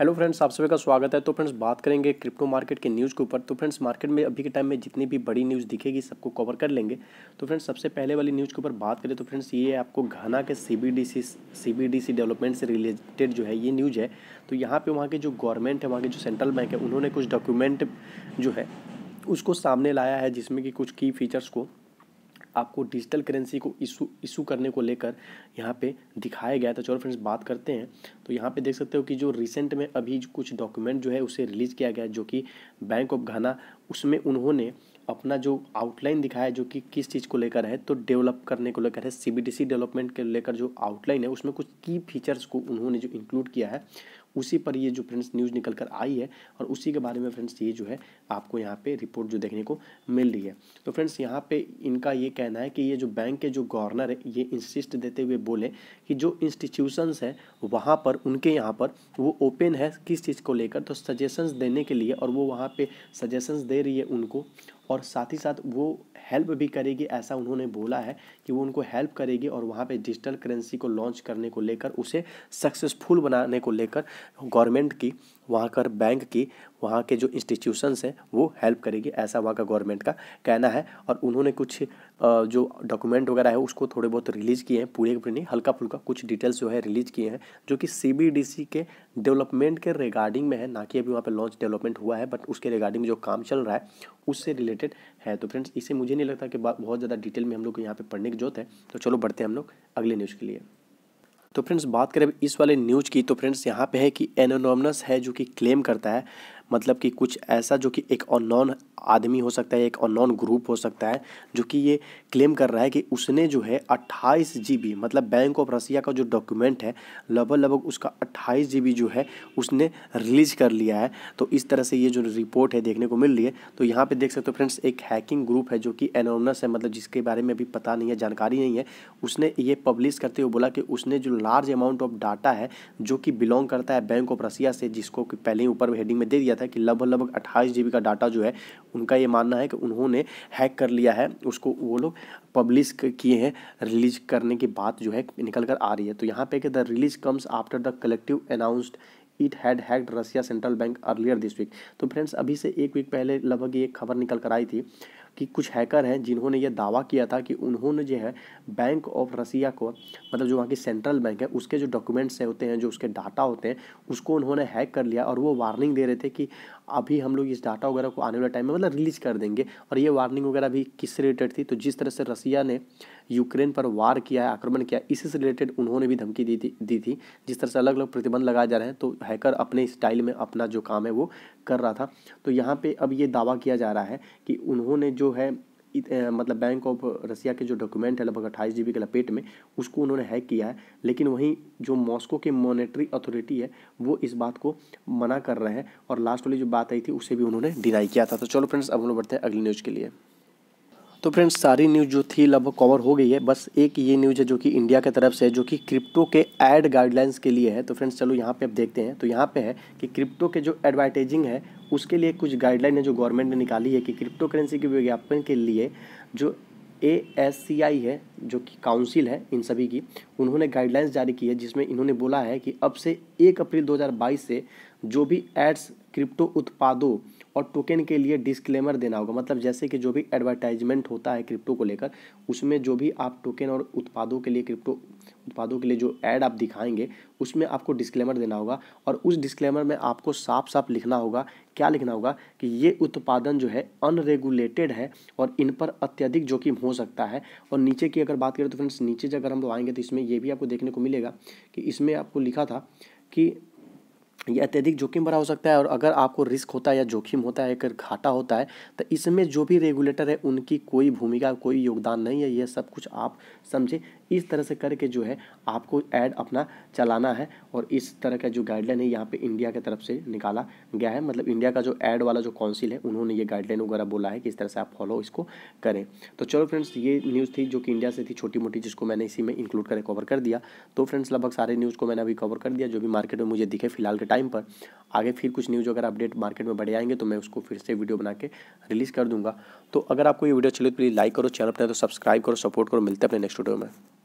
hello friends आप सभी का स्वागत है तो फ्रेंड्स बात करेंगे क्रिप्टो मार्केट के न्यूज़ के ऊपर तो फ्रेंड्स मार्केट में अभी के टाइम में जितनी भी बड़ी न्यूज़ दिखेगी सबको कवर कर लेंगे तो फ्रेंड्स सबसे पहले वाली न्यूज़ के ऊपर बात करें तो फ्रेंड्स ये आपको घाना के C B D C C B D C development से रिलेटेड जो है ये न्यूज़ है तो यहाँ पर वहाँ के जो गवर्नमेंट है वहाँ के जो सेंट्रल बैंक है उन्होंने कुछ डॉक्यूमेंट जो है उसको सामने लाया है जिसमें कि कुछ की फीचर्स को आपको डिजिटल करेंसी को इशू इशू करने को लेकर यहाँ पे दिखाया गया था चलो फ्रेंड्स बात करते हैं तो यहाँ पे देख सकते हो कि जो रिसेंट में अभी कुछ डॉक्यूमेंट जो है उसे रिलीज़ किया गया जो कि बैंक ऑफ घाना उसमें उन्होंने अपना जो आउटलाइन दिखाया जो कि किस चीज़ को लेकर है तो डेवलप करने को लेकर है सी डेवलपमेंट के लेकर जो आउटलाइन है उसमें कुछ की फीचर्स को उन्होंने जो इंक्लूड किया है उसी पर ये जो फ्रेंड्स न्यूज़ निकल कर आई है और उसी के बारे में फ्रेंड्स ये जो है आपको यहाँ पे रिपोर्ट जो देखने को मिल रही है तो फ्रेंड्स यहाँ पे इनका ये कहना है कि ये जो बैंक के जो गवर्नर है ये इंसिस्ट देते हुए बोले कि जो इंस्टीट्यूशंस हैं वहाँ पर उनके यहाँ पर वो ओपन है किस चीज़ को लेकर तो सजेशंस देने के लिए और वो वहाँ पर सजेशंस दे रही है उनको और साथ ही साथ वो हेल्प भी करेगी ऐसा उन्होंने बोला है कि वो उनको हेल्प करेगी और वहाँ पे डिजिटल करेंसी को लॉन्च करने को लेकर उसे सक्सेसफुल बनाने को लेकर गवर्नमेंट की वहाँ कर बैंक की वहाँ के जो इंस्टीट्यूशंस हैं वो हेल्प करेगी ऐसा वहाँ का गवर्नमेंट का कहना है और उन्होंने कुछ जो डॉक्यूमेंट वगैरह है उसको थोड़े बहुत रिलीज़ किए हैं पूरे पूरे नहीं हल्का फुल्का कुछ डिटेल्स जो है रिलीज़ किए हैं जो कि सी के डेवलपमेंट के रिगार्डिंग में है ना कि अभी वहाँ पर लॉन्च डेवलपमेंट हुआ है बट उसके रिगार्डिंग जो काम चल रहा है उससे रिलेटेड है तो फ्रेंड्स इसे मुझे नहीं लगता कि बहुत ज़्यादा डिटेल में हम लोग को यहाँ पर पढ़ने की जरूरत है तो चलो बढ़ते हैं हम लोग अगले न्यूज़ के लिए तो फ्रेंड्स बात करें इस वाले न्यूज की तो फ्रेंड्स यहाँ पे है कि एनोनॉमनस है जो कि क्लेम करता है मतलब कि कुछ ऐसा जो कि एक और नॉन आदमी हो सकता है एक और नॉन ग्रुप हो सकता है जो कि ये क्लेम कर रहा है कि उसने जो है अट्ठाईस जी मतलब बैंक ऑफ रसिया का जो डॉक्यूमेंट है लगभग लगभग उसका अट्ठाईस जी जो है उसने रिलीज कर लिया है तो इस तरह से ये जो रिपोर्ट है देखने को मिल रही है तो यहाँ पर देख सकते हो फ्रेंड्स एक हैकिंग ग्रुप है जो कि एनोनस है मतलब जिसके बारे में अभी पता नहीं है जानकारी नहीं है उसने ये पब्लिश करते हुए बोला कि उसने जो लार्ज अमाउंट ऑफ डाटा है जो कि बिलोंग करता है बैंक ऑफ रसिया से जिसको कि पहले ही ऊपर हेडिंग में दे दिया था कि लगभग लगभग अट्ठाईस जी का डाटा जो है उनका ये मानना है कि उन्होंने हैक कर लिया है उसको वो लोग पब्लिश किए हैं रिलीज करने की बात जो है निकल कर आ रही है तो यहाँ पे कि the release comes after the collective announced it had hacked Russia central bank earlier this week तो फ्रेंड्स अभी से एक वीक पहले लगभग ये खबर निकल कर आई थी कि कुछ हैकर हैं जिन्होंने यह दावा किया था कि उन्होंने जो है बैंक ऑफ रसिया को मतलब जो वहाँ की सेंट्रल बैंक है उसके जो डॉक्यूमेंट्स होते हैं जो उसके डाटा होते हैं उसको उन्होंने हैक कर लिया और वो वार्निंग दे रहे थे कि अभी हम लोग इस डाटा वगैरह को आने वाले टाइम में मतलब रिलीज कर देंगे और ये वार्निंग वगैरह भी किससे रिलेटेड थी तो जिस तरह से रसिया ने यूक्रेन पर वार किया है आक्रमण किया इसी से रिलेटेड उन्होंने भी धमकी दी थी दी थी जिस तरह से अलग अलग प्रतिबंध लगाए जा रहे हैं तो हैकर अपने स्टाइल में अपना जो काम है वो कर रहा था तो यहाँ पे अब ये दावा किया जा रहा है कि उन्होंने जो है इत, ए, मतलब बैंक ऑफ रसिया के जो डॉक्यूमेंट है लगभग अट्ठाईस जी के लपेट में उसको उन्होंने हैक किया है लेकिन वहीं जो मॉस्को की मॉनेटरी अथॉरिटी है वो इस बात को मना कर रहे हैं और लास्ट वाली जो बात आई थी उसे भी उन्होंने डिनाई किया था तो चलो फ्रेंड्स अब हम लोग बढ़ते हैं अगली न्यूज़ के लिए तो फ्रेंड्स सारी न्यूज़ जो थी लगभग कवर हो गई है बस एक ये न्यूज़ है जो कि इंडिया की तरफ से है जो कि क्रिप्टो के एड गाइडलाइंस के लिए है तो फ्रेंड्स चलो यहाँ पे अब देखते हैं तो यहाँ पे है कि क्रिप्टो के जो एडवर्टाइजिंग है उसके लिए कुछ गाइडलाइन है जो गवर्नमेंट ने निकाली है कि क्रिप्टो करेंसी के विज्ञापन के लिए जो ए एस सी आई है जो कि काउंसिल है इन सभी की उन्होंने गाइडलाइंस जारी की है जिसमें इन्होंने बोला है कि अब से एक अप्रैल दो से जो भी एड्स क्रिप्टो उत्पादों और टोकन के लिए डिस्क्लेमर देना होगा मतलब जैसे कि जो भी एडवर्टाइजमेंट होता है क्रिप्टो को लेकर उसमें जो भी आप टोकन और उत्पादों के लिए क्रिप्टो उत्पादों के लिए जो ऐड आप दिखाएंगे उसमें आपको डिस्क्लेमर देना होगा और उस डिस्क्लेमर में आपको साफ साफ लिखना होगा क्या लिखना होगा कि ये उत्पादन जो है अनरेगुलेटेड है और इन पर अत्यधिक जोखिम हो सकता है और नीचे की अगर बात करें तो फ्रेंड्स नीचे अगर हम लोग आएंगे तो इसमें ये भी आपको देखने को मिलेगा कि इसमें आपको लिखा था कि ये अत्यधिक जोखिम भरा हो सकता है और अगर आपको रिस्क होता है या जोखिम होता है अगर घाटा होता है तो इसमें जो भी रेगुलेटर है उनकी कोई भूमिका कोई योगदान नहीं है यह सब कुछ आप समझें इस तरह से करके जो है आपको ऐड अपना चलाना है और इस तरह का जो गाइडलाइन है यहाँ पे इंडिया की तरफ से निकाला गया है मतलब इंडिया का जो ऐड वाला जो काउंसिल है उन्होंने ये गाइडलाइन वगैरह बोला है कि इस तरह से आप फॉलो इसको करें तो चलो फ्रेंड्स ये न्यूज़ थी जो कि इंडिया से थी छोटी मोटी जिसको मैंने इसी में इंक्लूड करके कवर कर दिया तो फ्रेंड्स लगभग सारे न्यूज़ को मैंने अभी कवर कर दिया जो भी मार्केट में मुझे दिखे फिलहाल के टाइम पर आगे फिर कुछ न्यूज़ अगर अपडेट मार्केट में बढ़े आएंगे तो मैं उसको फिर से वीडियो बना के रिलीज़ कर दूंगा तो अगर आपको ये वीडियो चले तो प्लीज़ लाइक करो चैनल पर तो सब्सक्राइब करो सपोर्ट करो मिलते हैं अपने नेक्स्ट वीडियो में